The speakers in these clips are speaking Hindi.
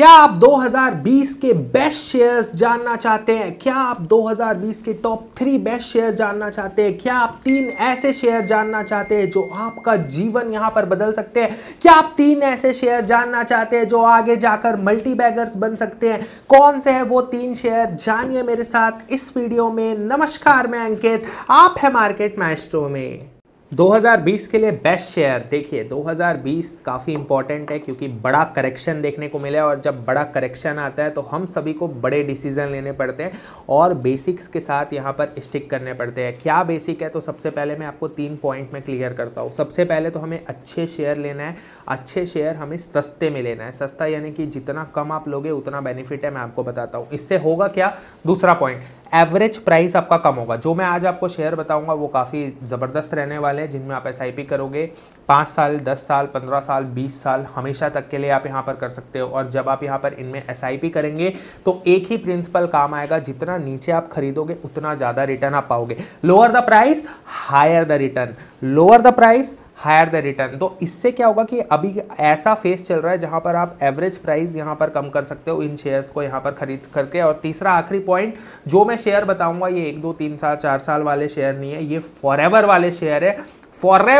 क्या आप 2020 के बेस्ट शेयर्स जानना चाहते हैं क्या आप 2020 के टॉप थ्री बेस्ट शेयर जानना चाहते हैं क्या आप तीन ऐसे शेयर जानना चाहते हैं जो आपका जीवन यहां पर बदल सकते हैं क्या आप तीन ऐसे शेयर जानना चाहते हैं जो आगे जाकर मल्टी बैगर्स बन सकते हैं कौन से हैं वो तीन शेयर जानिए मेरे साथ इस वीडियो में नमस्कार मैं अंकित आप है मार्केट मैस्ट्रो में 2020 के लिए बेस्ट शेयर देखिए 2020 काफ़ी इंपॉर्टेंट है क्योंकि बड़ा करेक्शन देखने को मिला और जब बड़ा करेक्शन आता है तो हम सभी को बड़े डिसीजन लेने पड़ते हैं और बेसिक्स के साथ यहाँ पर स्टिक करने पड़ते हैं क्या बेसिक है तो सबसे पहले मैं आपको तीन पॉइंट में क्लियर करता हूँ सबसे पहले तो हमें अच्छे शेयर लेना है अच्छे शेयर हमें सस्ते में लेना है सस्ता यानी कि जितना कम आप लोगे उतना बेनिफिट है मैं आपको बताता हूँ इससे होगा क्या दूसरा पॉइंट एवरेज प्राइस आपका कम होगा जो मैं आज आपको शेयर बताऊँगा वो काफ़ी ज़बरदस्त रहने वाले है जिनमें आप एस करोगे पाँच साल दस साल पंद्रह साल बीस साल हमेशा तक के लिए आप यहाँ पर कर सकते हो और जब आप यहाँ पर इनमें एस करेंगे तो एक ही प्रिंसिपल काम आएगा जितना नीचे आप खरीदोगे उतना ज़्यादा रिटर्न आप पाओगे lower the price higher the return lower the price higher the return तो इससे क्या होगा कि अभी ऐसा फेस चल रहा है जहां पर आप एवरेज प्राइस यहां पर कम कर सकते हो इन शेयर्स को यहां पर खरीद करके और तीसरा आखिरी पॉइंट जो मैं शेयर बताऊंगा ये एक दो तीन साल चार साल वाले शेयर नहीं है ये फॉर वाले शेयर है फॉर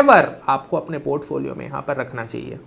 आपको अपने पोर्टफोलियो में यहाँ पर रखना चाहिए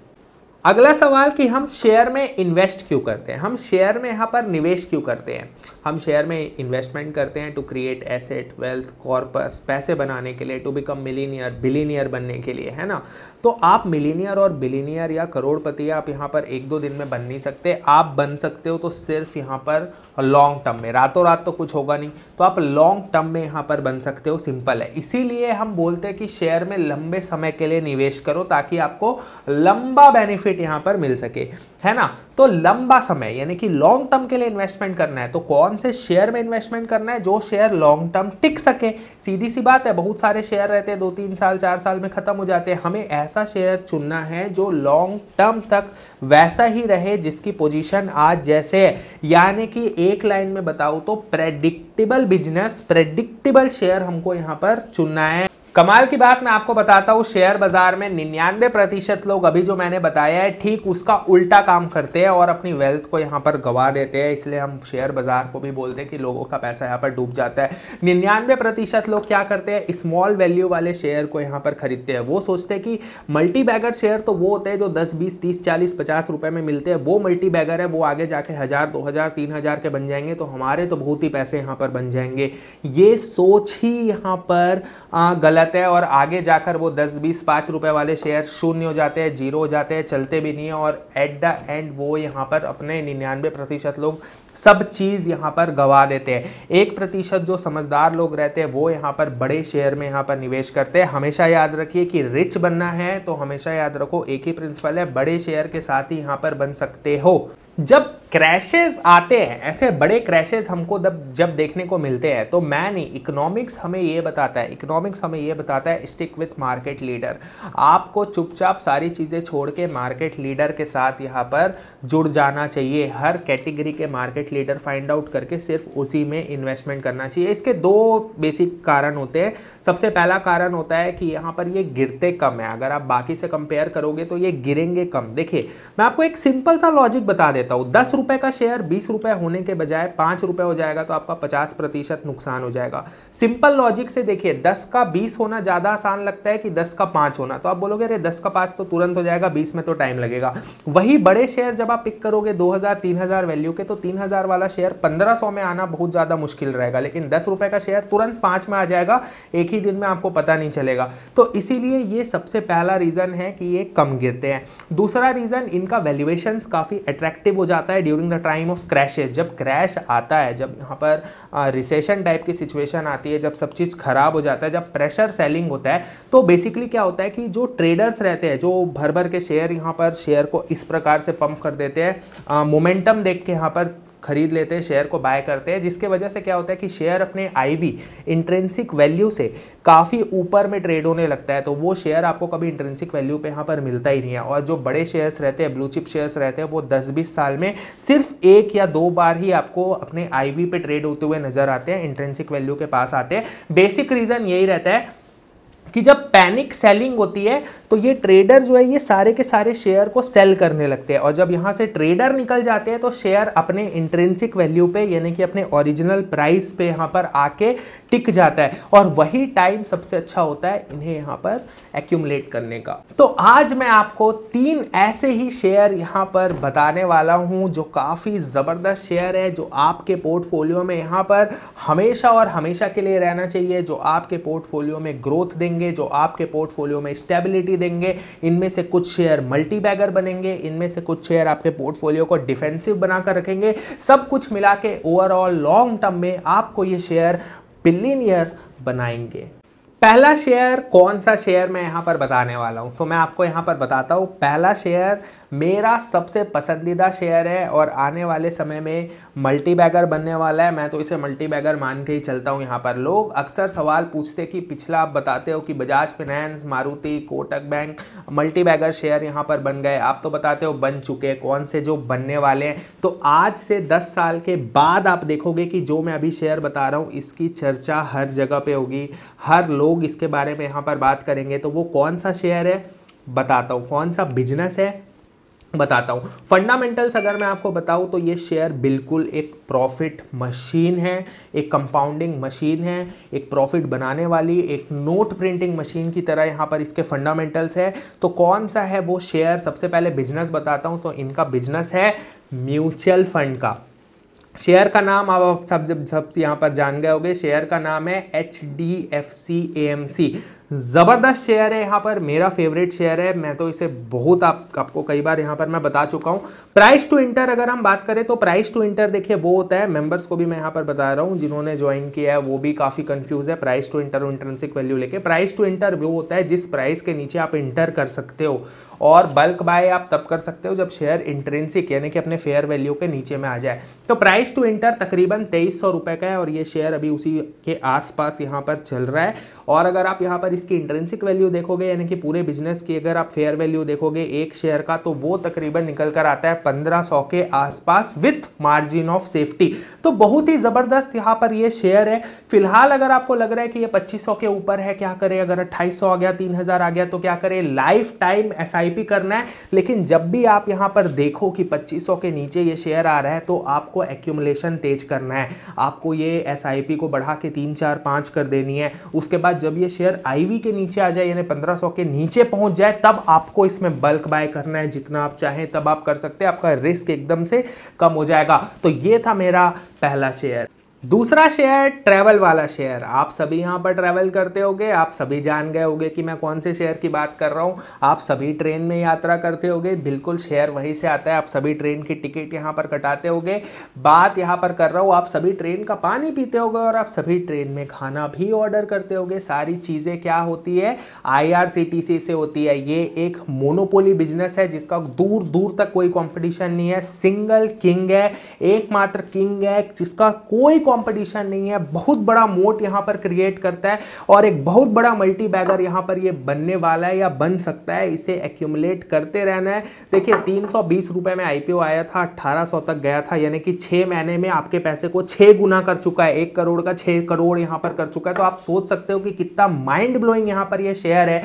अगला सवाल कि हम शेयर में इन्वेस्ट क्यों करते हैं हम शेयर में यहाँ पर निवेश क्यों करते हैं हम शेयर में इन्वेस्टमेंट करते हैं to create asset wealth corpus पैसे बनाने के लिए टू बिकम मिलीनियर बिलीनियर बनने के लिए है ना तो आप मिलीनियर और बिलीनियर या करोड़पति आप यहाँ पर एक दो दिन में बन नहीं सकते आप बन सकते हो तो सिर्फ यहाँ पर लॉन्ग टर्म में रातों रात तो कुछ होगा नहीं तो आप लॉन्ग टर्म में यहाँ पर बन सकते हो सिंपल है इसीलिए हम बोलते हैं कि शेयर में लंबे समय के लिए निवेश करो ताकि आपको लंबा बेनिफिट बेनिफिट यहां पर मिल सके है ना तो लंबा समय यानी कि लॉन्ग टर्म के लिए इन्वेस्टमेंट करना है तो कौन से शेयर में इन्वेस्टमेंट करना है जो शेयर लॉन्ग टर्म टिक सके सीधी सी बात है बहुत सारे शेयर रहते हैं दो तीन साल चार साल में खत्म हो जाते हैं हमें ऐसा शेयर चुनना है जो लॉन्ग टर्म तक वैसा ही रहे जिसकी पोजिशन आज जैसे है यानी कि एक लाइन में बताऊँ तो प्रेडिक्टेबल बिजनेस प्रेडिक्टेबल शेयर हमको यहां पर चुनना है कमाल की बात मैं आपको बताता हूँ शेयर बाजार में निन्यानवे प्रतिशत लोग अभी जो मैंने बताया है ठीक उसका उल्टा काम करते हैं और अपनी वेल्थ को यहाँ पर गवा देते हैं इसलिए हम शेयर बाजार को भी बोलते हैं कि लोगों का पैसा यहाँ पर डूब जाता है निन्यानवे प्रतिशत लोग क्या करते हैं स्मॉल वैल्यू वाले शेयर को यहाँ पर खरीदते हैं वो सोचते हैं कि मल्टी बैगर शेयर तो वो होते हैं जो दस बीस तीस चालीस पचास रुपये में मिलते हैं वो मल्टी बैगर है वो आगे जाके हज़ार दो हज़ार तीन हज़ार के बन जाएंगे तो हमारे तो बहुत ही पैसे यहाँ पर बन जाएंगे ये सोच ही यहाँ पर गलत जाते हैं और आगे जाकर वो दस बीस पाँच रुपए वाले शेयर शून्य हो जाते हैं जीरो हो जाते हैं चलते भी नहीं है और एट द एंड वो यहाँ पर अपने निन्यानवे प्रतिशत लोग सब चीज़ यहाँ पर गवा देते हैं एक प्रतिशत जो समझदार लोग रहते हैं वो यहाँ पर बड़े शेयर में यहाँ पर निवेश करते हैं हमेशा याद रखिए कि रिच बनना है तो हमेशा याद रखो एक ही प्रिंसिपल है बड़े शेयर के साथ ही यहाँ पर बन सकते हो जब क्रैशेज आते हैं ऐसे बड़े क्रैशेज हमको जब देखने को मिलते हैं तो मैं नहीं इकोनॉमिक्स हमें ये बताता है इकोनॉमिक्स हमें ये बताता है स्टिक विथ मार्केट लीडर आपको चुपचाप सारी चीज़ें छोड़ के मार्केट लीडर के साथ यहाँ पर जुड़ जाना चाहिए हर कैटेगरी के मार्केट लीडर फाइंड आउट करके सिर्फ उसी में इन्वेस्टमेंट करना चाहिए इसके दो बेसिक कारण होते हैं सबसे पहला कारण होता है कि यहाँ पर ये गिरते कम है अगर आप बाकी से कंपेयर करोगे तो ये गिरेंगे कम देखिए मैं आपको एक सिंपल सा लॉजिक बता देता हूँ दस रुपए का शेयर बीस रुपए होने के बजाय पांच रुपए हो जाएगा तो आपका पचास प्रतिशत नुकसान हो जाएगा सिंपल लॉजिक से देखिए दस का बीस होना ज़्यादा आसान लगता है कि दस का पांच होना तो आप बोलोगे अरे दस का पांच तो तुरंत हो जाएगा बीस में तो टाइम लगेगा वही बड़े शेयर जब आप पिक करोगे दो हज़ार वैल्यू के तो तीन वाला शेयर पंद्रह में आना बहुत ज़्यादा मुश्किल रहेगा लेकिन दस रुपये का शेयर तुरंत पांच में आ जाएगा एक ही दिन में आपको पता नहीं चलेगा तो इसीलिए ये सबसे पहला रीज़न है कि ये कम गिरते हैं दूसरा रीज़न इनका वैल्यूएशन काफ़ी अट्रैक्टिव हो जाता है during the time of crashes जब क्रैश आता है जब यहाँ पर रिसेशन टाइप की सिचुएशन आती है जब सब चीज़ खराब हो जाता है जब प्रेशर सेलिंग होता है तो बेसिकली क्या होता है कि जो ट्रेडर्स रहते हैं जो भर भर के शेयर यहाँ पर शेयर को इस प्रकार से पंप कर देते हैं मोमेंटम देख के यहाँ पर खरीद लेते हैं शेयर को बाय करते हैं जिसके वजह से क्या होता है कि शेयर अपने आईबी इंट्रेंसिक वैल्यू से काफ़ी ऊपर में ट्रेड होने लगता है तो वो शेयर आपको कभी इंट्रेंसिक वैल्यू पे यहाँ पर मिलता ही नहीं है और जो बड़े शेयर्स रहते हैं ब्लू चिप शेयर्स रहते हैं वो दस बीस साल में सिर्फ एक या दो बार ही आपको अपने आई पे ट्रेड होते हुए नजर आते हैं इंट्रेंसिक वैल्यू के पास आते हैं बेसिक रीज़न यही रहता है कि जब पैनिक सेलिंग होती है तो ये ट्रेडर जो है ये सारे के सारे शेयर को सेल करने लगते हैं और जब यहाँ से ट्रेडर निकल जाते हैं तो शेयर अपने इंट्रेंसिक वैल्यू पे यानी कि अपने ओरिजिनल प्राइस पे यहाँ पर आके टिक जाता है और वही टाइम सबसे अच्छा होता है इन्हें यहाँ पर एक्यूमलेट करने का तो आज मैं आपको तीन ऐसे ही शेयर यहाँ पर बताने वाला हूँ जो काफ़ी ज़बरदस्त शेयर है जो आपके पोर्टफोलियो में यहाँ पर हमेशा और हमेशा के लिए रहना चाहिए जो आपके पोर्टफोलियो में ग्रोथ देंगे देंगे जो आपके पोर्टफोलियो में स्टेबिलिटी देंगे इनमें से कुछ शेयर मल्टी बैगर बनेंगे इनमें से कुछ शेयर आपके पोर्टफोलियो को डिफेंसिव बनाकर रखेंगे सब कुछ मिला के ओवरऑल लॉन्ग टर्म में आपको ये शेयर बिलियनियर बनाएंगे पहला शेयर कौन सा शेयर मैं यहाँ पर बताने वाला हूँ तो मैं आपको यहाँ पर बताता हूँ पहला शेयर मेरा सबसे पसंदीदा शेयर है और आने वाले समय में मल्टी बैगर बनने वाला है मैं तो इसे मल्टी बैगर मान के ही चलता हूँ यहाँ पर लोग अक्सर सवाल पूछते कि पिछला आप बताते हो कि Bajaj finance Maruti Kotak bank multi bagger share यहाँ पर बन गए आप तो बताते हो बन चुके हैं कौन से जो बनने वाले हैं तो आज से दस साल के बाद आप देखोगे कि जो मैं अभी शेयर बता रहा हूँ इसकी चर्चा हर जगह पर होगी हर लोग इसके बारे में यहाँ पर बात करेंगे तो वो कौन सा शेयर है बताता हूँ कौन सा बिजनेस है बताता हूँ फंडामेंटल्स अगर मैं आपको बताऊँ तो ये शेयर बिल्कुल एक प्रॉफिट मशीन है एक कंपाउंडिंग मशीन है एक प्रॉफिट बनाने वाली एक नोट प्रिंटिंग मशीन की तरह यहाँ पर इसके फंडामेंटल्स है तो कौन सा है वो शेयर सबसे पहले बिजनेस बताता हूँ तो इनका बिजनेस है म्यूचुअल फंड का शेयर का नाम आप सब जब सब यहाँ पर जान गए होगे शेयर का नाम है H D F C A M C ज़बरदस्त शेयर है यहाँ पर मेरा फेवरेट शेयर है मैं तो इसे बहुत आप आपको कई बार यहाँ पर मैं बता चुका हूँ प्राइस टू इंटर अगर हम बात करें तो प्राइस टू इंटर देखिए वो होता है मेंबर्स को भी मैं यहाँ पर बता रहा हूँ जिन्होंने ज्वाइन किया है वो भी काफ़ी कंफ्यूज है price to inter internship value लेके प्राइस टू इंटर वो होता है जिस प्राइस के नीचे आप इंटर कर सकते हो और बल्क बाय आप तब कर सकते हो जब शेयर इंट्रेंसिक यानी कि अपने फेयर वैल्यू के नीचे में आ जाए तो प्राइस टू इंटर तकरीबन तेईस सौ रुपये का है और ये शेयर अभी उसी के आसपास यहां पर चल रहा है और अगर आप यहां पर इस इसकी इंटरेंसिक वैल्यू देखोगे यानी कि पूरे बिजनेस की अगर आप फेयर वैल्यू देखोगे एक शेयर का तो वो तकरीबन निकल कर आता है पंद्रह सौ के आसपास विथ मार्जिन ऑफ सेफ्टी तो बहुत ही ज़बरदस्त यहाँ पर ये शेयर है फिलहाल अगर आपको लग रहा है कि ये पच्चीस के ऊपर है क्या करें अगर अट्ठाईस आ गया तीन आ गया तो क्या करें लाइफ टाइम एस करना है लेकिन जब भी आप यहाँ पर देखो कि पच्चीस के नीचे ये शेयर आ रहा है तो आपको एक्यूमलेशन तेज करना है आपको ये एस को बढ़ा के तीन चार पाँच कर देनी है उसके बाद जब ये शेयर आई ईवी के नीचे आ जाए यानी 1500 के नीचे पहुंच जाए तब आपको इसमें बल्क बाय करना है जितना आप चाहें तब आप कर सकते हैं आपका रिस्क एकदम से कम हो जाएगा तो ये था मेरा पहला शेयर दूसरा शेयर ट्रैवल वाला शेयर आप सभी यहाँ पर ट्रैवल करते होगे आप सभी जान गए होगे कि मैं कौन से शेयर की बात कर रहा हूँ आप सभी ट्रेन में यात्रा करते होगे बिल्कुल शेयर वहीं से आता है आप सभी ट्रेन की टिकट यहाँ पर कटाते होगे बात यहाँ पर कर रहा हूँ आप सभी ट्रेन का पानी पीते होगे और आप सभी ट्रेन में खाना भी ऑर्डर करते होगे सारी चीज़ें क्या होती है आई से होती है ये एक मोनोपोली बिजनेस है जिसका दूर दूर तक कोई कॉम्पिटिशन नहीं है सिंगल किंग है एकमात्र किंग है जिसका कोई कंपटीशन नहीं है बहुत बड़ा मोट यहां पर क्रिएट करता है और एक बहुत बड़ा मल्टी बैगर यहां पर ये बनने वाला है या बन सकता है इसे एक्यूमुलेट करते रहना है देखिए तीन रुपए में आईपीओ आया था अट्ठारह तक गया था यानी कि छह महीने में आपके पैसे को छह गुना कर चुका है एक करोड़ का छह करोड़ यहां पर कर चुका है तो आप सोच सकते हो कि कितना माइंड ब्लोइंग यहां पर यह शेयर है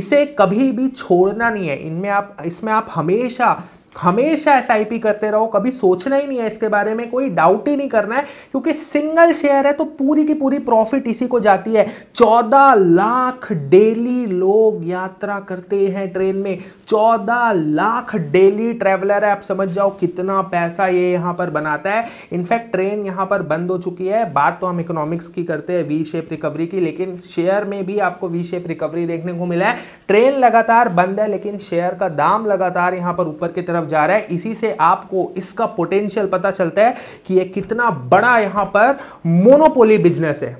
इसे कभी भी छोड़ना नहीं है इनमें आप इसमें आप हमेशा हमेशा एस करते रहो कभी सोचना ही नहीं है इसके बारे में कोई डाउट ही नहीं करना है क्योंकि सिंगल शेयर है तो पूरी की पूरी प्रॉफिट इसी को जाती है चौदह लाख डेली लोग यात्रा करते हैं ट्रेन में चौदह लाख डेली ट्रेवलर है आप समझ जाओ कितना पैसा ये यहाँ पर बनाता है इनफैक्ट ट्रेन यहाँ पर बंद हो चुकी है बात तो हम इकोनॉमिक्स की करते हैं वी शेप रिकवरी की लेकिन शेयर में भी आपको वी शेप रिकवरी देखने को मिला है ट्रेन लगातार बंद है लेकिन शेयर का दाम लगातार यहाँ पर ऊपर की तरफ तरफ जा रहा है इसी से आपको इसका पोटेंशियल पता चलता है कि ये कितना बड़ा यहां पर मोनोपोली बिजनेस है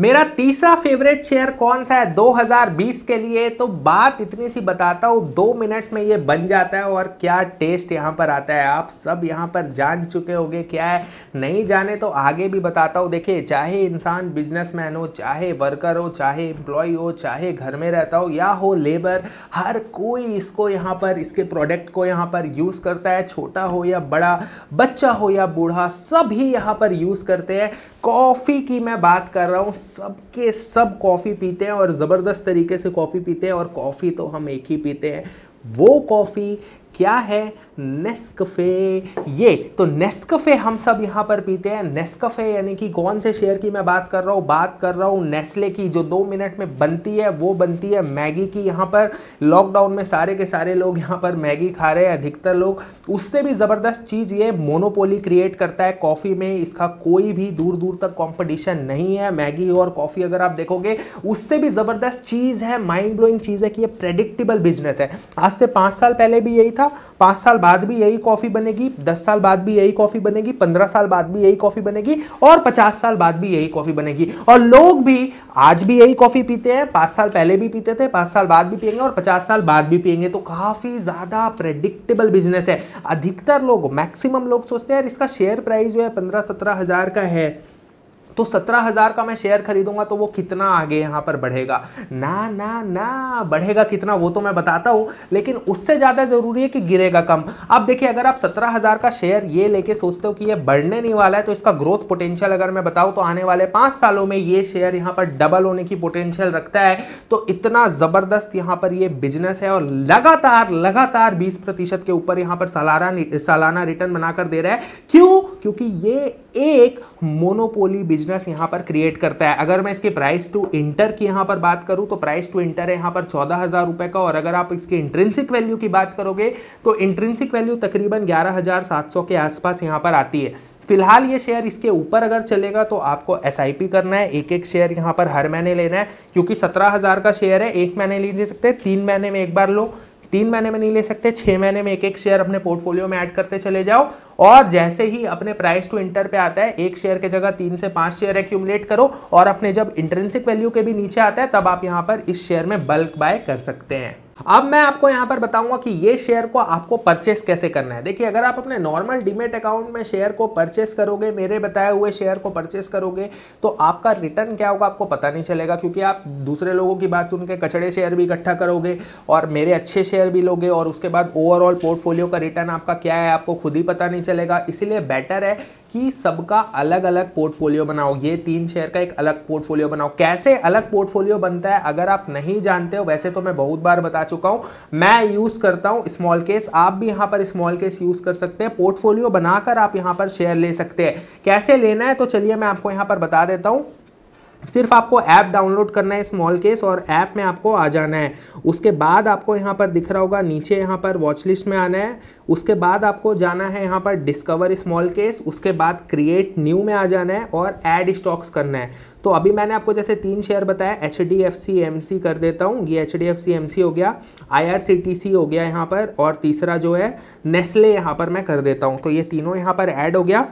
मेरा तीसरा फेवरेट शेयर कौन सा है 2020 के लिए तो बात इतनी सी बताता हूँ दो मिनट में ये बन जाता है और क्या टेस्ट यहाँ पर आता है आप सब यहाँ पर जान चुके होंगे क्या है नहीं जाने तो आगे भी बताता हूँ देखिए चाहे इंसान बिजनेसमैन हो चाहे वर्कर हो चाहे एम्प्लॉय हो चाहे घर में रहता हो या हो लेबर हर कोई इसको यहाँ पर इसके प्रोडक्ट को यहाँ पर यूज़ करता है छोटा हो या बड़ा बच्चा हो या बूढ़ा सभी यहाँ पर यूज़ करते हैं कॉफ़ी की मैं बात कर रहा हूँ सबके सब कॉफ़ी पीते हैं और ज़बरदस्त तरीके से कॉफ़ी पीते हैं और कॉफ़ी तो हम एक ही पीते हैं वो कॉफ़ी क्या है नेस्कफे ये तो नेस्कफे हम सब यहाँ पर पीते हैं नेस्कफे यानी कि कौन से शेयर की मैं बात कर रहा हूँ बात कर रहा हूँ नेस्ले की जो दो मिनट में बनती है वो बनती है मैगी की यहाँ पर लॉकडाउन में सारे के सारे लोग यहाँ पर मैगी खा रहे हैं अधिकतर लोग उससे भी ज़बरदस्त चीज़ ये मोनोपोली क्रिएट करता है कॉफ़ी में इसका कोई भी दूर दूर तक कॉम्पिटिशन नहीं है मैगी और कॉफ़ी अगर आप देखोगे उससे भी ज़बरदस्त चीज़ है माइंड ब्लोइंग चीज़ है कि ये प्रेडिक्टेबल बिजनेस है आज से पाँच साल पहले भी यही था बनेगा पांच साल बाद भी यही कॉफ़ी बनेगी दस साल बाद भी यही कॉफ़ी बनेगी पंद्रह साल बाद भी यही कॉफ़ी बनेगी और पचास साल बाद भी यही कॉफ़ी बनेगी और लोग भी आज भी यही कॉफ़ी पीते हैं पांच साल पहले भी पीते थे पांच साल बाद भी पियेंगे और पचास साल बाद भी पियेंगे तो काफ़ी ज़्यादा प्रेडिक्टेबल बिजनेस है अधिकतर लोग मैक्सिमम लोग सोचते हैं यार इसका शेयर प्राइस जो है पंद्रह सत्रह हज़ार का है तो सत्रह हज़ार का मैं शेयर खरीदूंगा तो वो कितना आगे यहां पर बढ़ेगा ना ना ना बढ़ेगा कितना वो तो मैं बताता हूं लेकिन उससे ज़्यादा ज़रूरी है कि गिरेगा कम अब देखिए अगर आप सत्रह हज़ार का शेयर ये लेके सोचते हो कि ये बढ़ने नहीं वाला है तो इसका ग्रोथ पोटेंशियल अगर मैं बताऊँ तो आने वाले पाँच सालों में ये शेयर यहाँ पर डबल होने की पोटेंशियल रखता है तो इतना ज़बरदस्त यहाँ पर ये बिजनेस है और लगातार लगातार बीस प्रतिशत के ऊपर यहाँ पर सालाना सालाना रिटर्न बनाकर दे रहा है क्यों क्योंकि ये एक मोनोपोली बिजनेस यहां पर क्रिएट करता है अगर मैं इसके प्राइस टू इंटर की यहां पर बात करूं तो प्राइस टू इंटर है यहाँ पर चौदह हज़ार रुपए का और अगर आप इसके इंट्रेंसिक वैल्यू की बात करोगे तो इंट्रेंसिक वैल्यू तकरीबन ग्यारह हज़ार सात सौ के आसपास यहां पर आती है फिलहाल ये शेयर इसके ऊपर अगर चलेगा तो आपको एस करना है एक एक शेयर यहाँ पर हर महीने लेना है क्योंकि सत्रह हज़ार का शेयर है एक महीने ले सकते हैं तीन महीने में एक बार लो तीन महीने में नहीं ले सकते छह महीने में एक एक शेयर अपने पोर्टफोलियो में ऐड करते चले जाओ और जैसे ही अपने प्राइस टू इंटर पे आता है एक शेयर के जगह तीन से पांच शेयर एक्यूमुलेट करो और अपने जब इंटरेंसिक वैल्यू के भी नीचे आता है तब आप यहां पर इस शेयर में बल्क बाय कर सकते हैं अब मैं आपको यहां पर बताऊंगा कि ये शेयर को आपको परचेस कैसे करना है देखिए अगर आप अपने नॉर्मल डिमेट अकाउंट में शेयर को परचेस करोगे मेरे बताए हुए शेयर को परचेस करोगे तो आपका रिटर्न क्या होगा आपको पता नहीं चलेगा क्योंकि आप दूसरे लोगों की बात सुन के कचड़े शेयर भी इकट्ठा करोगे और मेरे अच्छे शेयर भी लोगे और उसके बाद ओवरऑल पोर्टफोलियो का रिटर्न आपका क्या है आपको खुद ही पता नहीं चलेगा इसीलिए बेटर है कि सबका अलग अलग पोर्टफोलियो बनाओ ये तीन शेयर का एक अलग पोर्टफोलियो बनाओ कैसे अलग पोर्टफोलियो बनता है अगर आप नहीं जानते हो वैसे तो मैं बहुत बार बता चुका हूं मैं यूज़ करता हूं स्मॉल केस आप भी यहां पर स्मॉल केस यूज़ कर सकते हैं पोर्टफोलियो बनाकर आप यहां पर शेयर ले सकते हैं कैसे लेना है तो चलिए मैं आपको यहां पर बता देता हूं सिर्फ आपको ऐप डाउनलोड करना है स्मॉल केस और ऐप में आपको आ जाना है उसके बाद आपको यहाँ पर दिख रहा होगा नीचे यहाँ पर वॉच लिस्ट में आना है उसके बाद आपको जाना है यहाँ पर डिस्कवर स्मॉल केस उसके बाद क्रिएट न्यू में आ जाना है और ऐड स्टॉक्स करना है तो अभी मैंने आपको जैसे तीन शेयर बताया H D F C M C कर देता हूँ ये H D F C M C हो गया I R C T C हो गया यहाँ पर और तीसरा जो है नेस्ले यहाँ पर मैं कर देता हूँ तो ये तीनों यहाँ पर ऐड हो गया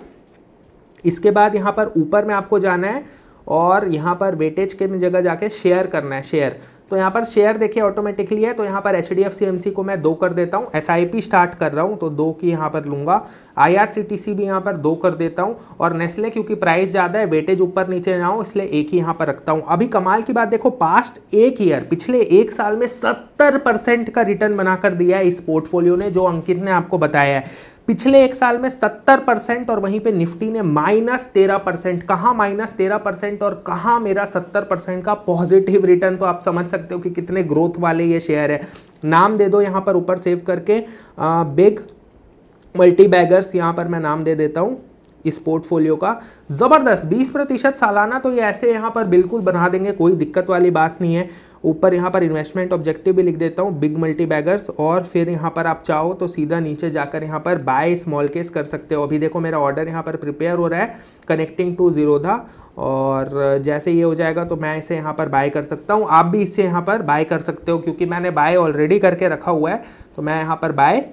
इसके बाद यहाँ पर ऊपर में आपको जाना है और यहाँ पर वेटेज के जगह जाके शेयर करना है शेयर तो यहाँ पर शेयर देखिए ऑटोमेटिकली है तो यहाँ पर H D F C M C को मैं दो कर देता हूँ एस आई पी स्टार्ट कर रहा हूँ तो दो की यहाँ पर लूँगा I R C T C भी यहाँ पर दो कर देता हूँ और नेस्ले क्योंकि प्राइस ज़्यादा है वेटेज ऊपर नीचे जाऊँ इसलिए एक ही यहाँ पर रखता हूँ अभी कमाल की बात देखो पास्ट एक ईयर पिछले एक साल में सत्तर परसेंट का रिटर्न बनाकर दिया है इस पोर्टफोलियो ने जो अंकित ने आपको बताया है पिछले एक साल में 70 परसेंट और वहीं पे निफ्टी ने माइनस तेरह परसेंट कहाँ माइनस तेरह परसेंट और कहाँ मेरा 70 परसेंट का पॉजिटिव रिटर्न तो आप समझ सकते हो कि कितने ग्रोथ वाले ये शेयर है नाम दे दो यहाँ पर ऊपर सेव करके बिग मल्टी बैगर्स यहाँ पर मैं नाम दे देता हूँ इस पोर्टफोलियो का ज़बरदस्त 20 प्रतिशत सालाना तो ये ऐसे यहाँ पर बिल्कुल बना देंगे कोई दिक्कत वाली बात नहीं है ऊपर यहाँ पर इन्वेस्टमेंट ऑब्जेक्टिव भी लिख देता हूँ बिग मल्टी बैगर्स और फिर यहाँ पर आप चाहो तो सीधा नीचे जाकर यहाँ पर बाय स्मॉल केस कर सकते हो अभी देखो मेरा ऑर्डर यहाँ पर प्रिपेयर हो रहा है कनेक्टिंग टू जीरोधा और जैसे ये हो जाएगा तो मैं इसे यहाँ पर बाय कर सकता हूँ आप भी इसे यहाँ पर बाय कर सकते हो क्योंकि मैंने बाय ऑलरेडी करके रखा हुआ है तो मैं यहाँ पर बाय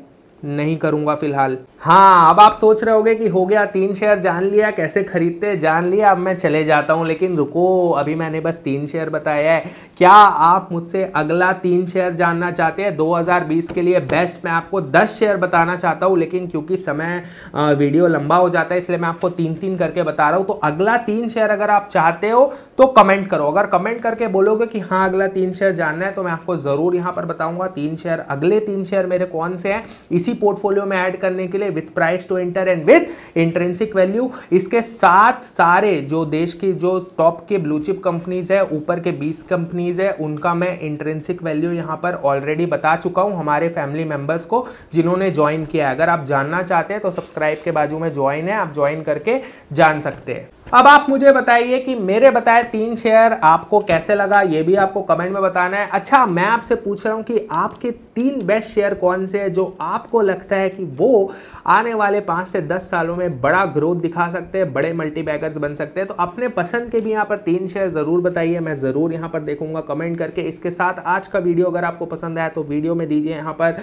नहीं करूंगा फिलहाल हाँ अब आप सोच रहे होगे कि हो गया तीन शेयर जान लिया कैसे खरीदते जान लिया अब मैं चले जाता हूँ लेकिन रुको अभी मैंने बस तीन शेयर बताया है क्या आप मुझसे अगला तीन शेयर जानना चाहते हैं 2020 के लिए बेस्ट मैं आपको 10 शेयर बताना चाहता हूँ लेकिन क्योंकि समय वीडियो लंबा हो जाता है इसलिए मैं आपको तीन तीन करके बता रहा हूँ तो अगला तीन शेयर अगर आप चाहते हो तो कमेंट करो अगर कमेंट करके बोलोगे कि हाँ अगला तीन शेयर जानना है तो मैं आपको ज़रूर यहाँ पर बताऊँगा तीन शेयर अगले तीन शेयर मेरे कौन से हैं इसी इसी पोर्टफोलियो में ऐड करने के लिए with price to enter and with intrinsic value इसके साथ सारे जो देश की जो टॉप के ब्लूचिप कंपनीज है ऊपर के बीस कंपनीज है उनका मैं इंट्रेंसिक वैल्यू यहां पर ऑलरेडी बता चुका हूं हमारे फैमिली मेंबर्स को जिन्होंने ज्वाइन किया है अगर आप जानना चाहते हैं तो सब्सक्राइब के बाजू में ज्वाइन है आप ज्वाइन करके जान सकते हैं अब आप मुझे बताइए कि मेरे बताए तीन शेयर आपको कैसे लगा ये भी आपको कमेंट में बताना है अच्छा मैं आपसे पूछ रहा हूँ कि आपके तीन बेस्ट शेयर कौन से हैं जो आपको लगता है कि वो आने वाले पाँच से दस सालों में बड़ा ग्रोथ दिखा सकते हैं बड़े मल्टी बन सकते हैं तो अपने पसंद के भी यहाँ पर तीन शेयर ज़रूर बताइए मैं ज़रूर यहाँ पर देखूंगा कमेंट करके इसके साथ आज का वीडियो अगर आपको पसंद आया तो वीडियो में दीजिए यहाँ पर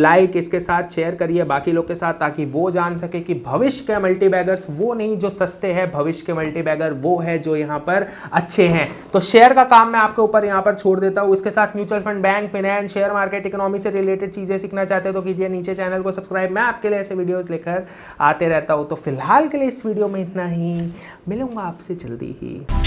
लाइक इसके साथ शेयर करिए बाकी लोग के साथ ताकि वो जान सके कि भविष्य के मल्टी वो नहीं जो सस्ते हैं भविष्य के मल्टी वो है जो यहाँ पर अच्छे हैं तो शेयर का काम मैं आपके ऊपर यहाँ पर छोड़ देता हूँ इसके साथ mutual fund bank finance share market economy से रिलेटेड चीज़ें सीखना चाहते हैं तो कीजिए नीचे चैनल को सब्सक्राइब मैं आपके लिए ऐसे वीडियोज़ लेकर आते रहता हूँ तो फिलहाल के लिए इस वीडियो में इतना ही मिलूंगा आपसे जल्दी ही